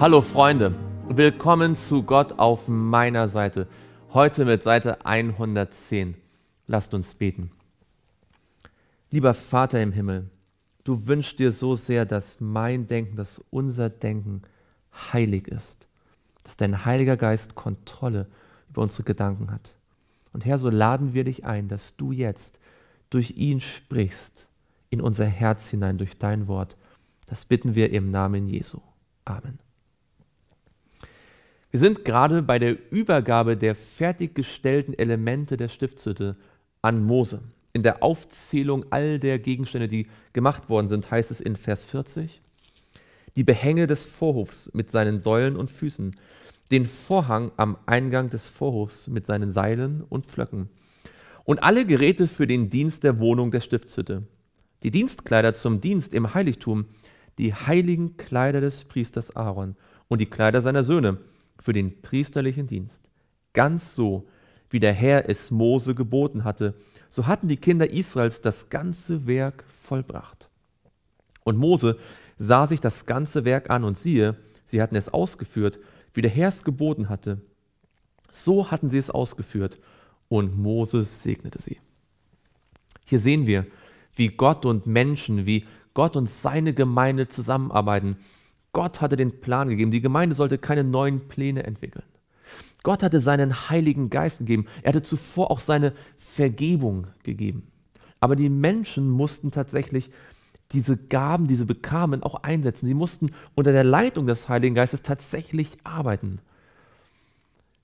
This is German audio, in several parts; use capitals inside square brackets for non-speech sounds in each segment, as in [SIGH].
Hallo Freunde, willkommen zu Gott auf meiner Seite. Heute mit Seite 110. Lasst uns beten. Lieber Vater im Himmel, du wünschst dir so sehr, dass mein Denken, dass unser Denken heilig ist, dass dein Heiliger Geist Kontrolle über unsere Gedanken hat. Und Herr, so laden wir dich ein, dass du jetzt durch ihn sprichst, in unser Herz hinein, durch dein Wort. Das bitten wir im Namen Jesu. Amen. Wir sind gerade bei der Übergabe der fertiggestellten Elemente der Stiftshütte an Mose. In der Aufzählung all der Gegenstände, die gemacht worden sind, heißt es in Vers 40, die Behänge des Vorhofs mit seinen Säulen und Füßen, den Vorhang am Eingang des Vorhofs mit seinen Seilen und Pflöcken und alle Geräte für den Dienst der Wohnung der Stiftshütte, die Dienstkleider zum Dienst im Heiligtum, die heiligen Kleider des Priesters Aaron und die Kleider seiner Söhne, für den priesterlichen Dienst. Ganz so, wie der Herr es Mose geboten hatte, so hatten die Kinder Israels das ganze Werk vollbracht. Und Mose sah sich das ganze Werk an und siehe, sie hatten es ausgeführt, wie der Herr es geboten hatte. So hatten sie es ausgeführt und Mose segnete sie. Hier sehen wir, wie Gott und Menschen, wie Gott und seine Gemeinde zusammenarbeiten, Gott hatte den Plan gegeben. Die Gemeinde sollte keine neuen Pläne entwickeln. Gott hatte seinen Heiligen Geist gegeben. Er hatte zuvor auch seine Vergebung gegeben. Aber die Menschen mussten tatsächlich diese Gaben, die sie bekamen, auch einsetzen. Sie mussten unter der Leitung des Heiligen Geistes tatsächlich arbeiten.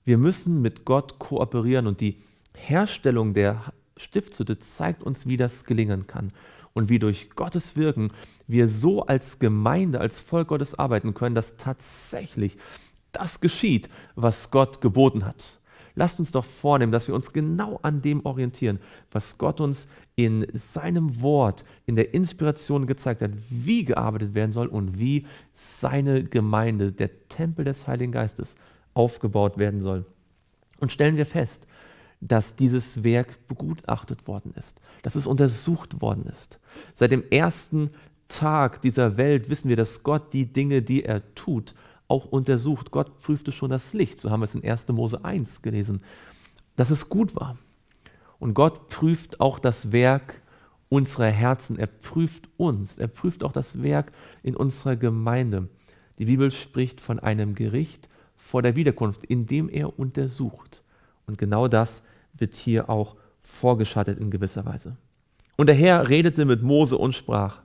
Wir müssen mit Gott kooperieren und die Herstellung der Stiftshütte zeigt uns, wie das gelingen kann und wie durch Gottes Wirken wir so als Gemeinde, als Volk Gottes arbeiten können, dass tatsächlich das geschieht, was Gott geboten hat. Lasst uns doch vornehmen, dass wir uns genau an dem orientieren, was Gott uns in seinem Wort, in der Inspiration gezeigt hat, wie gearbeitet werden soll und wie seine Gemeinde, der Tempel des Heiligen Geistes, aufgebaut werden soll. Und stellen wir fest, dass dieses Werk begutachtet worden ist, dass es untersucht worden ist. Seit dem ersten Tag dieser Welt wissen wir, dass Gott die Dinge, die er tut, auch untersucht. Gott prüfte schon das Licht, so haben wir es in 1. Mose 1 gelesen, dass es gut war. Und Gott prüft auch das Werk unserer Herzen, er prüft uns, er prüft auch das Werk in unserer Gemeinde. Die Bibel spricht von einem Gericht vor der Wiederkunft, in dem er untersucht. Und genau das wird hier auch vorgeschattet in gewisser Weise. Und der Herr redete mit Mose und sprach,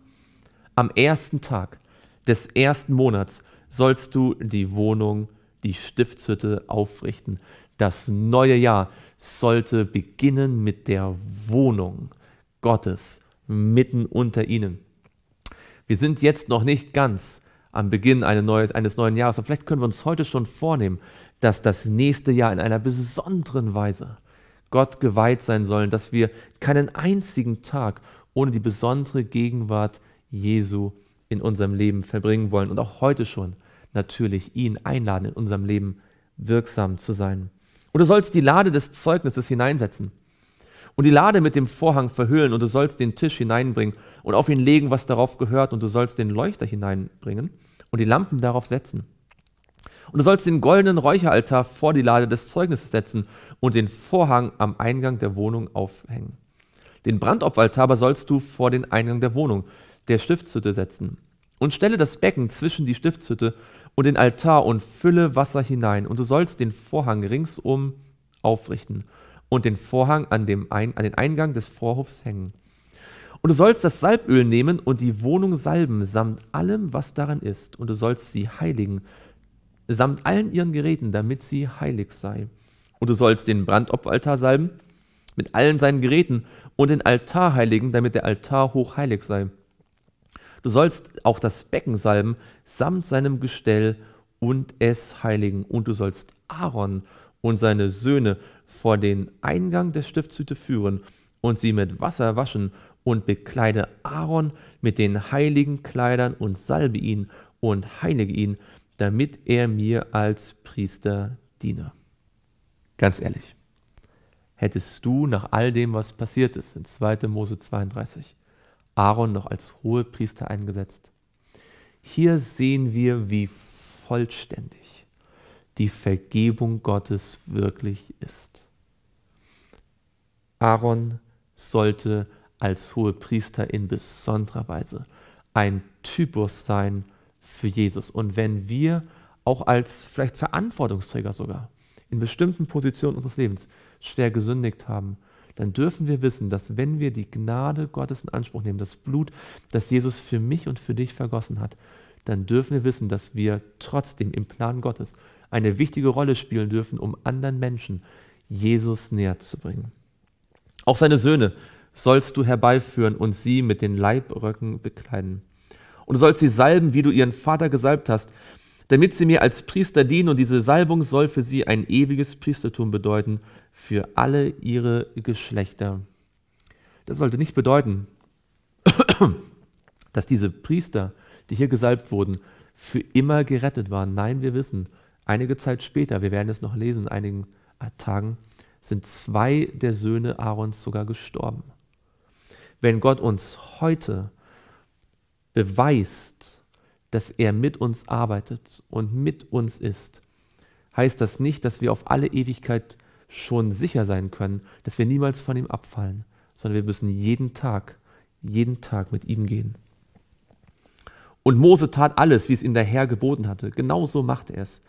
am ersten Tag des ersten Monats sollst du die Wohnung, die Stiftshütte aufrichten. Das neue Jahr sollte beginnen mit der Wohnung Gottes mitten unter ihnen. Wir sind jetzt noch nicht ganz am Beginn eines neuen Jahres, aber vielleicht können wir uns heute schon vornehmen, dass das nächste Jahr in einer besonderen Weise Gott geweiht sein sollen, dass wir keinen einzigen Tag ohne die besondere Gegenwart Jesu in unserem Leben verbringen wollen und auch heute schon natürlich ihn einladen, in unserem Leben wirksam zu sein. Und du sollst die Lade des Zeugnisses hineinsetzen und die Lade mit dem Vorhang verhüllen und du sollst den Tisch hineinbringen und auf ihn legen, was darauf gehört und du sollst den Leuchter hineinbringen und die Lampen darauf setzen. Und du sollst den goldenen Räucheraltar vor die Lade des Zeugnisses setzen und den Vorhang am Eingang der Wohnung aufhängen. Den Brandopfaltar aber sollst du vor den Eingang der Wohnung, der Stiftshütte, setzen. Und stelle das Becken zwischen die Stiftshütte und den Altar und fülle Wasser hinein. Und du sollst den Vorhang ringsum aufrichten und den Vorhang an, dem Ein an den Eingang des Vorhofs hängen. Und du sollst das Salböl nehmen und die Wohnung salben, samt allem, was darin ist. Und du sollst sie heiligen samt allen ihren Geräten, damit sie heilig sei. Und du sollst den Brandopferaltar salben mit allen seinen Geräten und den Altar heiligen, damit der Altar hochheilig sei. Du sollst auch das Becken salben samt seinem Gestell und es heiligen. Und du sollst Aaron und seine Söhne vor den Eingang der Stiftshütte führen und sie mit Wasser waschen und bekleide Aaron mit den heiligen Kleidern und salbe ihn und heilige ihn, damit er mir als Priester diene. Ganz ehrlich, hättest du nach all dem, was passiert ist, in 2. Mose 32, Aaron noch als Hohepriester eingesetzt? Hier sehen wir, wie vollständig die Vergebung Gottes wirklich ist. Aaron sollte als Hohepriester in besonderer Weise ein Typus sein für Jesus. Und wenn wir auch als vielleicht Verantwortungsträger sogar in bestimmten Positionen unseres Lebens schwer gesündigt haben, dann dürfen wir wissen, dass wenn wir die Gnade Gottes in Anspruch nehmen, das Blut, das Jesus für mich und für dich vergossen hat, dann dürfen wir wissen, dass wir trotzdem im Plan Gottes eine wichtige Rolle spielen dürfen, um anderen Menschen Jesus näher zu bringen. Auch seine Söhne sollst du herbeiführen und sie mit den Leibröcken bekleiden und du sollst sie salben, wie du ihren Vater gesalbt hast, damit sie mir als Priester dienen und diese Salbung soll für sie ein ewiges Priestertum bedeuten, für alle ihre Geschlechter. Das sollte nicht bedeuten, [COUGHS] dass diese Priester, die hier gesalbt wurden, für immer gerettet waren. Nein, wir wissen, einige Zeit später, wir werden es noch lesen, in einigen äh, Tagen, sind zwei der Söhne Aarons sogar gestorben. Wenn Gott uns heute beweist, dass er mit uns arbeitet und mit uns ist, heißt das nicht, dass wir auf alle Ewigkeit schon sicher sein können, dass wir niemals von ihm abfallen, sondern wir müssen jeden Tag, jeden Tag mit ihm gehen. Und Mose tat alles, wie es ihm der Herr geboten hatte. Genauso machte er es.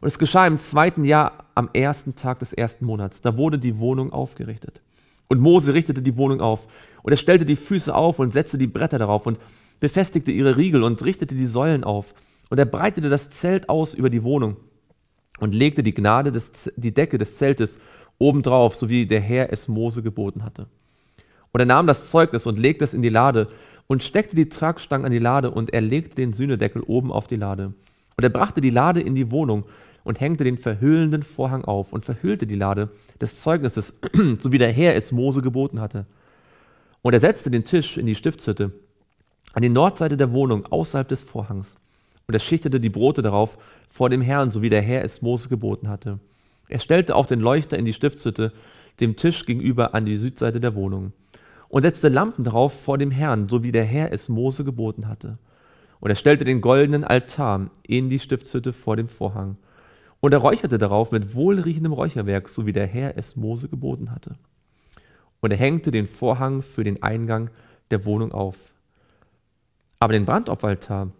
Und es geschah im zweiten Jahr am ersten Tag des ersten Monats. Da wurde die Wohnung aufgerichtet. Und Mose richtete die Wohnung auf. Und er stellte die Füße auf und setzte die Bretter darauf. Und befestigte ihre Riegel und richtete die Säulen auf. Und er breitete das Zelt aus über die Wohnung und legte die Gnade, des, die Decke des Zeltes obendrauf, so wie der Herr es Mose geboten hatte. Und er nahm das Zeugnis und legte es in die Lade und steckte die Tragstange an die Lade und er legte den Sühnedeckel oben auf die Lade. Und er brachte die Lade in die Wohnung und hängte den verhüllenden Vorhang auf und verhüllte die Lade des Zeugnisses, [CLEARS THROAT] so wie der Herr es Mose geboten hatte. Und er setzte den Tisch in die Stiftshütte an die Nordseite der Wohnung außerhalb des Vorhangs. Und er schichtete die Brote darauf vor dem Herrn, so wie der Herr es Mose geboten hatte. Er stellte auch den Leuchter in die Stiftshütte, dem Tisch gegenüber an die Südseite der Wohnung, und setzte Lampen darauf vor dem Herrn, so wie der Herr es Mose geboten hatte. Und er stellte den goldenen Altar in die Stiftshütte vor dem Vorhang. Und er räucherte darauf mit wohlriechendem Räucherwerk, so wie der Herr es Mose geboten hatte. Und er hängte den Vorhang für den Eingang der Wohnung auf, aber den Brandopferaltar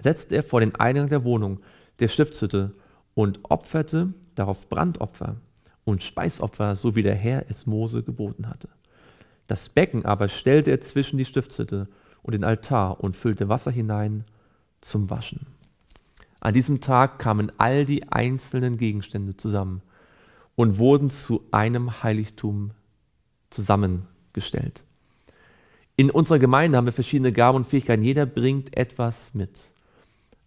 setzte er vor den Eingang der Wohnung der Stiftshütte und opferte darauf Brandopfer und Speisopfer, so wie der Herr es Mose geboten hatte. Das Becken aber stellte er zwischen die Stiftshütte und den Altar und füllte Wasser hinein zum Waschen. An diesem Tag kamen all die einzelnen Gegenstände zusammen und wurden zu einem Heiligtum zusammengestellt. In unserer Gemeinde haben wir verschiedene Gaben und Fähigkeiten. Jeder bringt etwas mit.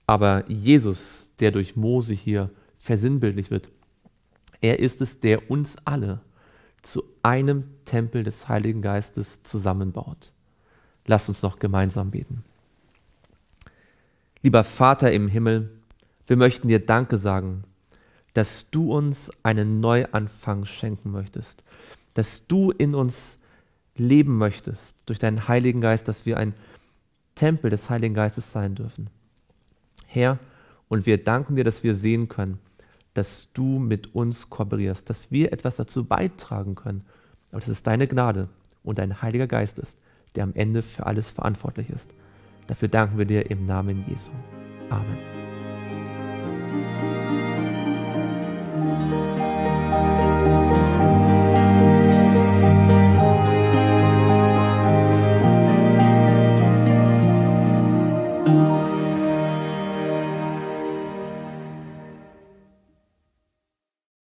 Aber Jesus, der durch Mose hier versinnbildlich wird, er ist es, der uns alle zu einem Tempel des Heiligen Geistes zusammenbaut. Lass uns noch gemeinsam beten. Lieber Vater im Himmel, wir möchten dir Danke sagen, dass du uns einen Neuanfang schenken möchtest, dass du in uns leben möchtest, durch deinen Heiligen Geist, dass wir ein Tempel des Heiligen Geistes sein dürfen. Herr, und wir danken dir, dass wir sehen können, dass du mit uns kooperierst, dass wir etwas dazu beitragen können. Aber dass es deine Gnade und dein Heiliger Geist ist, der am Ende für alles verantwortlich ist. Dafür danken wir dir im Namen Jesu. Amen.